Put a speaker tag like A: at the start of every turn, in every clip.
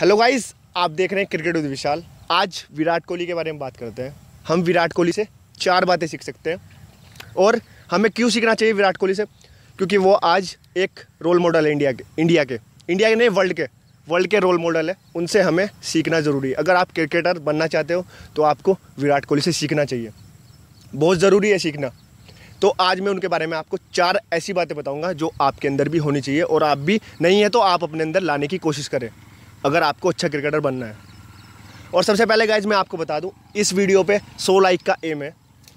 A: hello guys आप देख रहे हैं क्रिकेट विद विशाल आज विराट कोहली के बारे में बात करते हैं हम विराट कोहली से चार बातें सीख सकते हैं और हमें क्यों सीखना चाहिए विराट कोहली से क्योंकि वो आज एक रोल मॉडल है इंडिया के इंडिया के इंडिया के नहीं वर्ल्ड के वर्ल्ड के रोल मॉडल है उनसे हमें सीखना ज़रूरी है अगर आप क्रिकेटर बनना चाहते हो तो आपको विराट कोहली से सीखना चाहिए बहुत ज़रूरी है सीखना तो आज मैं उनके बारे में आपको चार ऐसी बातें बताऊंगा जो आपके अंदर भी होनी चाहिए और आप भी नहीं है तो आप अपने अंदर लाने की कोशिश करें अगर आपको अच्छा क्रिकेटर बनना है और सबसे पहले गाइज मैं आपको बता दूँ इस वीडियो पर सो लाइक का एम है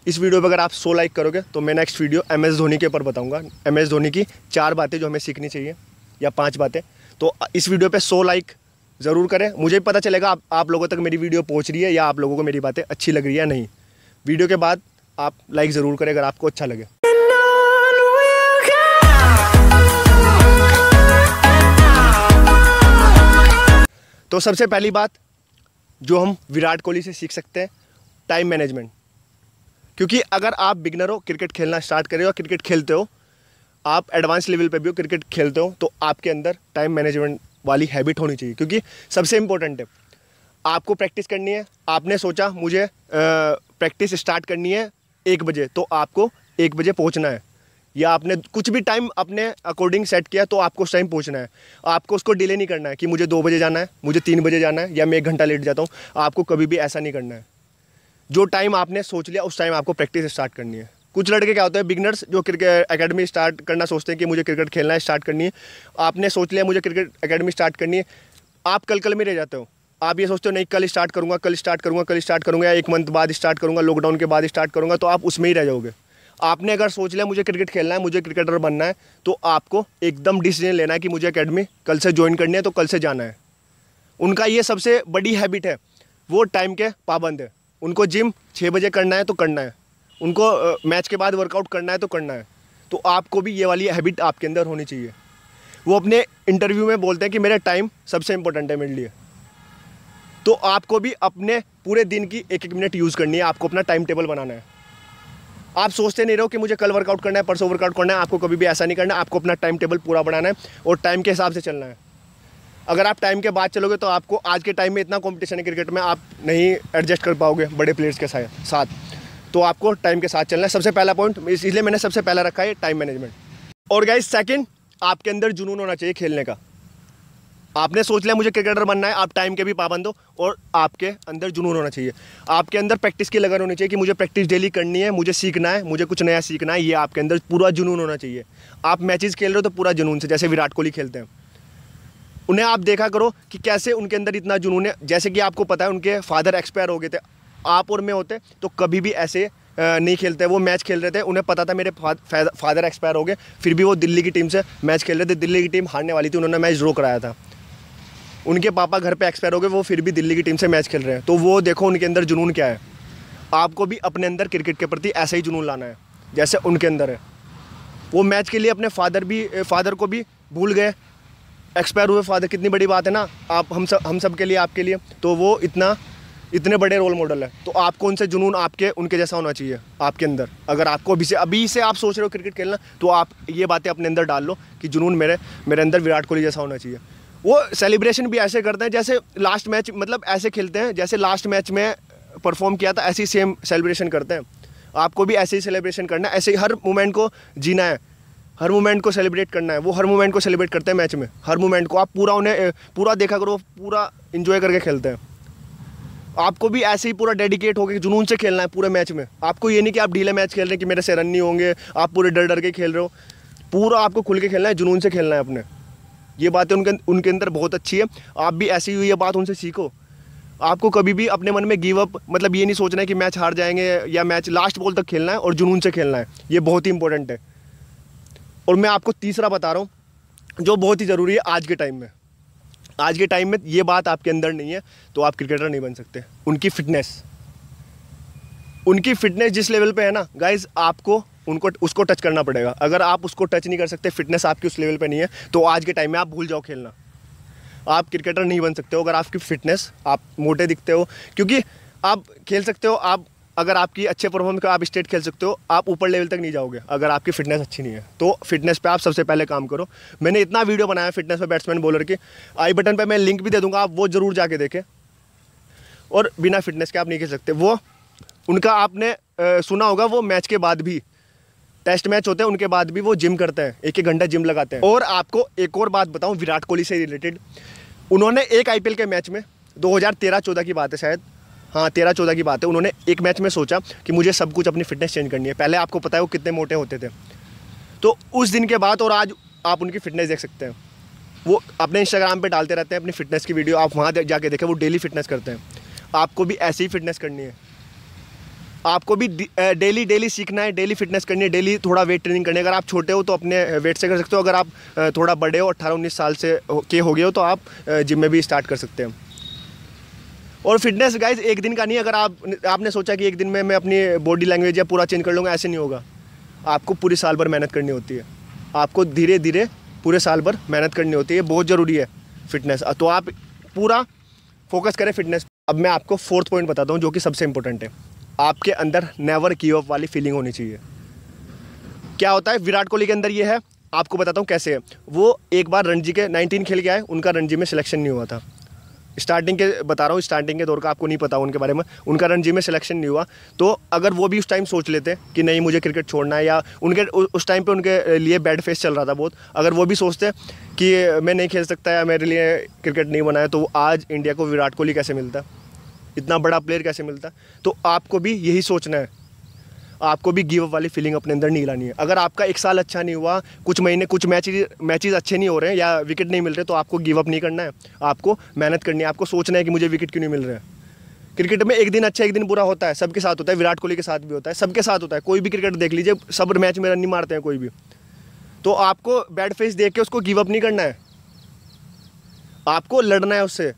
A: इस वीडियो पर अगर आप सो लाइक करोगे तो मैं next video M S Dhoni के ऊपर बताऊँगा एम एस धोनी की चार बातें जो हमें सीखनी चाहिए या पाँच बातें तो इस वीडियो पर सौ लाइक ज़रूर करें मुझे भी पता चलेगा आप, आप लोगों तक मेरी वीडियो पहुँच रही है या आप लोगों को मेरी बातें अच्छी लग रही है या नहीं वीडियो के बाद आप लाइक ज़रूर करें अगर आपको अच्छा लगे तो सबसे पहली बात जो हम विराट कोहली से सीख सकते हैं टाइम मैनेजमेंट क्योंकि अगर आप बिगनर हो क्रिकेट खेलना स्टार्ट करें और क्रिकेट खेलते हो आप एडवांस लेवल पे भी हो क्रिकेट खेलते हो तो आपके अंदर टाइम मैनेजमेंट वाली हैबिट होनी चाहिए क्योंकि सबसे इम्पोर्टेंट है आपको प्रैक्टिस करनी है आपने सोचा मुझे प्रैक्टिस स्टार्ट करनी है एक बजे तो आपको एक बजे पहुंचना है या आपने कुछ भी टाइम अपने अकॉर्डिंग सेट किया तो आपको उस टाइम पहुँचना है आपको उसको डिले नहीं करना है कि मुझे दो बजे जाना है मुझे तीन बजे जाना है या मैं एक घंटा लेट जाता हूँ आपको कभी भी ऐसा नहीं करना है जो टाइम आपने सोच लिया उस टाइम आपको प्रैक्टिस स्टार्ट करनी है कुछ लड़के क्या होते हैं बिगनर्स जो क्रिकेट अकेडमी स्टार्ट करना सोचते हैं कि मुझे क्रिकेट खेलना है स्टार्ट करनी है आपने सोच लिया मुझे क्रिकेट अकेडमी स्टार्ट करनी है आप कल कल में रह जाते हो आप ये सोचते हो नहीं कल स्टार्ट करूँगा कल स्टार्ट करूँगा कल स्टार्ट करूँगा एक मंथ बाद स्टार्ट करूँगा लॉकडाउन के बाद स्टार्ट करूँगा तो आप उसमें ही रह जाओगे आपने अगर सोच लिया मुझे क्रिकेट खेलना है मुझे क्रिकेटर बनना है तो आपको एकदम डिसीजन लेना है कि मुझे अकेडमी कल से ज्वाइन करनी है तो कल से जाना है उनका ये सबसे बड़ी हैबिट है वो टाइम के पाबंद है उनको जिम छः बजे करना है तो करना है उनको मैच के बाद वर्कआउट करना है तो करना है तो आपको भी ये वाली हैबिट आपके अंदर होनी चाहिए वो अपने इंटरव्यू में बोलते हैं कि मेरा टाइम सबसे इम्पोर्टेंट है मेरे लिए तो आपको भी अपने पूरे दिन की एक एक मिनट यूज़ करनी है आपको अपना टाइम टेबल बनाना है आप सोचते नहीं रहो कि मुझे कल वर्कआउट करना है परसों वर्कआउट करना है आपको कभी भी ऐसा नहीं करना आपको अपना टाइम टेबल पूरा बनाना है और टाइम के हिसाब से चलना है अगर आप टाइम के बाद चलोगे तो आपको आज के टाइम में इतना कॉम्पिटिशन है क्रिकेट में आप नहीं एडजस्ट कर पाओगे बड़े प्लेयर्स के साथ तो आपको टाइम के साथ चलना है सबसे पहला पॉइंट इसलिए मैंने सबसे पहला रखा है टाइम मैनेजमेंट और गाइज सेकेंड आपके अंदर जुनून होना चाहिए खेलने का आपने सोच लिया मुझे क्रिकेटर बनना है आप टाइम के भी पाबंद हो और आपके अंदर जुनून होना चाहिए आपके अंदर प्रैक्टिस की लगन होनी चाहिए कि मुझे प्रैक्टिस डेली करनी है मुझे सीखना है मुझे कुछ नया सीखना है ये आपके अंदर पूरा जुनून होना चाहिए आप मैचेस खेल रहे हो तो पूरा जुनून से जैसे विराट कोहली खेलते हैं उन्हें आप देखा करो कि कैसे उनके अंदर इतना जुनून है जैसे कि आपको पता है उनके फादर एक्सपायर हो गए थे आप और मैं होते तो कभी भी ऐसे नहीं खेलते वो मैच खेल रहे थे उन्हें पता था मेरे फादर एक्सपायर हो गए फिर भी वो दिल्ली की टीम से मैच खेल रहे थे दिल्ली की टीम हारने वाली थी उन्होंने मैच ड्रो कराया था उनके पापा घर पे एक्सपायर हो गए वो फिर भी दिल्ली की टीम से मैच खेल रहे हैं तो वो देखो उनके अंदर जुनून क्या है आपको भी अपने अंदर क्रिकेट के प्रति ऐसा ही जुनून लाना है जैसे उनके अंदर है वो मैच के लिए अपने फादर भी फादर को भी भूल गए एक्सपायर हुए फादर कितनी बड़ी बात है ना आप हम सब हम सब के लिए आपके लिए तो वो इतना इतने बड़े रोल मॉडल है तो आपको उनसे जुनून आपके उनके जैसा होना चाहिए आपके अंदर अगर आपको अभी से अभी से आप सोच रहे हो क्रिकेट खेलना तो आप ये बातें अपने अंदर डाल लो कि जुनून मेरे मेरे अंदर विराट कोहली जैसा होना चाहिए वो सेलिब्रेशन भी ऐसे करते हैं जैसे लास्ट मैच मतलब ऐसे खेलते हैं जैसे लास्ट मैच में परफॉर्म किया था ऐसे ही सेम सेलिब्रेशन करते हैं आपको भी ऐसे ही सेलिब्रेशन करना है ऐसे ही हर मोमेंट को जीना है हर मोमेंट को सेलिब्रेट करना है वो हर मोमेंट को सेलिब्रेट करते हैं मैच में हर मोमेंट को आप पूरा उन्हें पूरा देखा करो पूरा इन्जॉय करके खेलते हैं आपको भी ऐसे ही पूरा डेडिकेट होकर जुनून से खेलना है पूरे मैच में आपको ये नहीं कि आप ढीले मैच खेल रहे हैं कि मेरे से रन नहीं होंगे आप पूरे डर डर के खेल रहे हो पूरा आपको खुल के खेलना है जुनून से खेलना है अपने ये बातें उनके उनके अंदर बहुत अच्छी है आप भी ऐसी हुई ये बात उनसे सीखो आपको कभी भी अपने मन में गिव अप मतलब ये नहीं सोचना है कि मैच हार जाएंगे या मैच लास्ट बॉल तक खेलना है और जुनून से खेलना है ये बहुत ही इंपॉर्टेंट है और मैं आपको तीसरा बता रहा हूँ जो बहुत ही ज़रूरी है आज के टाइम में आज के टाइम में ये बात आपके अंदर नहीं है तो आप क्रिकेटर नहीं बन सकते उनकी फ़िटनेस उनकी फ़िटनेस जिस लेवल पे है ना गाइज आपको उनको उसको टच करना पड़ेगा अगर आप उसको टच नहीं कर सकते फिटनेस आपकी उस लेवल पर नहीं है तो आज के टाइम में आप भूल जाओ खेलना आप क्रिकेटर नहीं बन सकते हो अगर आपकी फिटनेस आप मोटे दिखते हो क्योंकि आप खेल सकते हो आप अगर आपकी अच्छे परफॉर्म का आप स्टेट खेल सकते हो आप ऊपर लेवल तक नहीं जाओगे अगर आपकी फिटनेस अच्छी नहीं है तो फिटनेस पे आप सबसे पहले काम करो मैंने इतना वीडियो बनाया फिटनेस पे बैट्समैन बॉलर की आई बटन पे मैं लिंक भी दे दूंगा आप वो ज़रूर जाके देखें और बिना फिटनेस के आप नहीं खेल सकते वो उनका आपने आ, सुना होगा वो मैच के बाद भी टेस्ट मैच होते हैं उनके बाद भी वो जिम करते हैं एक एक घंटा जिम लगाते हैं और आपको एक और बात बताऊँ विराट कोहली से रिलेटेड उन्होंने एक आईपीएल के मैच में 2013-14 की बात है शायद हाँ तेरह चौदह की बात है उन्होंने एक मैच में सोचा कि मुझे सब कुछ अपनी फिटनेस चेंज करनी है पहले आपको पता है वो कितने मोटे होते थे तो उस दिन के बाद और आज आप उनकी फिटनेस देख सकते हैं वो अपने इंस्टाग्राम पे डालते रहते हैं अपनी फिटनेस की वीडियो आप वहाँ जाके देखें वो डेली फिटनेस करते हैं आपको भी ऐसी ही फिटनेस करनी है आपको भी डेली डेली सीखना है डेली फिटनेस करनी है डेली थोड़ा वेट ट्रेनिंग करनी है अगर आप छोटे हो तो अपने वेट से कर सकते हो अगर आप थोड़ा बड़े हो अट्ठारह उन्नीस साल से के हो गए हो तो आप जिम में भी स्टार्ट कर सकते हैं और फिटनेस गाइज एक दिन का नहीं अगर आप आपने सोचा कि एक दिन में मैं अपनी बॉडी लैंग्वेज या पूरा चेंज कर लूँगा ऐसे नहीं होगा आपको पूरे साल भर मेहनत करनी होती है आपको धीरे धीरे पूरे साल भर मेहनत करनी होती है बहुत ज़रूरी है फिटनेस तो आप पूरा फोकस करें फिटनेस अब मैं आपको फोर्थ पॉइंट बताता हूँ जो कि सबसे इंपॉर्टेंट है आपके अंदर नेवर की ऑफ वाली फीलिंग होनी चाहिए क्या होता है विराट कोहली के अंदर ये है आपको बताता हूँ कैसे है वो एक बार रणजी के 19 खेल के आए उनका रणजी में सिलेक्शन नहीं हुआ था स्टार्टिंग के बता रहा हूँ स्टार्टिंग के दौर का आपको नहीं पता उनके बारे में उनका रणजी में सिलेक्शन नहीं हुआ तो अगर वो भी उस टाइम सोच लेते कि नहीं मुझे क्रिकेट छोड़ना है या उनके उस टाइम पे उनके लिए बैड फेस चल रहा था बहुत अगर वो भी सोचते कि मैं नहीं खेल सकता या मेरे लिए क्रिकेट नहीं बनाया तो आज इंडिया को विराट कोहली कैसे मिलता इतना बड़ा प्लेयर कैसे मिलता है तो आपको भी यही सोचना है आपको भी गिव अप वाली फीलिंग अपने अंदर नहीं लानी है अगर आपका एक साल अच्छा नहीं हुआ कुछ महीने कुछ मैच मैचेज अच्छे नहीं हो रहे हैं या विकेट नहीं मिल रहे तो आपको गिव अप नहीं करना है आपको मेहनत करनी है आपको सोचना है कि मुझे विकेट क्यों नहीं मिल रहे हैं क्रिकेट में एक दिन अच्छा एक दिन बुरा होता है सबके साथ होता है विराट कोहली के साथ भी होता है सबके साथ होता है कोई भी क्रिकेट देख लीजिए सब मैच में रन नहीं मारते हैं कोई भी तो आपको बैड फेस देख के उसको गिव अप नहीं करना है आपको लड़ना है उससे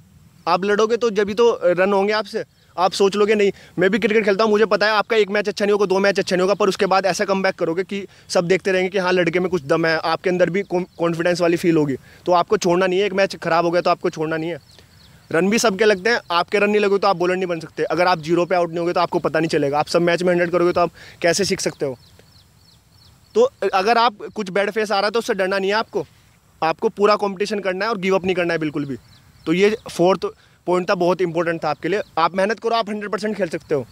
A: आप लड़ोगे तो जब तो रन होंगे आपसे आप सोच लोगे नहीं मैं भी क्रिकेट खेलता हूँ मुझे पता है आपका एक मैच अच्छा नहीं होगा दो मैच अच्छा नहीं होगा पर उसके बाद ऐसा कम बैक करोगे कि सब देखते रहेंगे कि हाँ लड़के में कुछ दम है आपके अंदर भी कॉन्फिडेंस वाली फील होगी तो आपको छोड़ना नहीं है एक मैच ख़राब हो गया तो आपको छोड़ना नहीं है रन भी सबके लगते हैं आपके रन नहीं लगे तो आप बॉलर नहीं बन सकते अगर आप जीरो पे आउट नहीं होगे तो आपको पता नहीं चलेगा आप सब मैच में हंड्रेड करोगे तो आप कैसे सीख सकते हो तो अगर आप कुछ बैड फेस आ रहा है तो उससे डरना नहीं है आपको आपको पूरा कॉम्पिटिशन करना है और गिव अप नहीं करना है बिल्कुल भी तो ये फोर्थ पॉइंट था बहुत इंपॉर्टेंट था आपके लिए आप मेहनत करो आप हंड्रेड परसेंट खेल सकते हो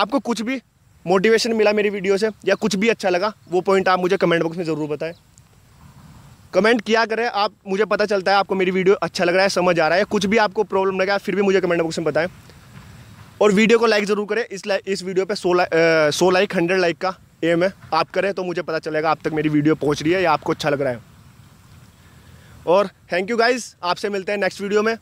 A: आपको कुछ भी मोटिवेशन मिला मेरी वीडियो से या कुछ भी अच्छा लगा वो पॉइंट आप मुझे कमेंट बॉक्स में ज़रूर बताएं कमेंट किया करें आप मुझे पता चलता है आपको मेरी वीडियो अच्छा लग रहा है समझ आ रहा है कुछ भी आपको प्रॉब्लम लगा फिर भी मुझे कमेंट बॉक्स में बताएं और वीडियो को लाइक ज़रूर करें इस इस वीडियो पे 100 like so like hundred like का एम है आप करें तो मुझे पता चलेगा आप तक मेरी वीडियो पहुँच रही है या आपको अच्छा लग रहा है और थैंक यू गाइज़ आपसे मिलते हैं नेक्स्ट वीडियो में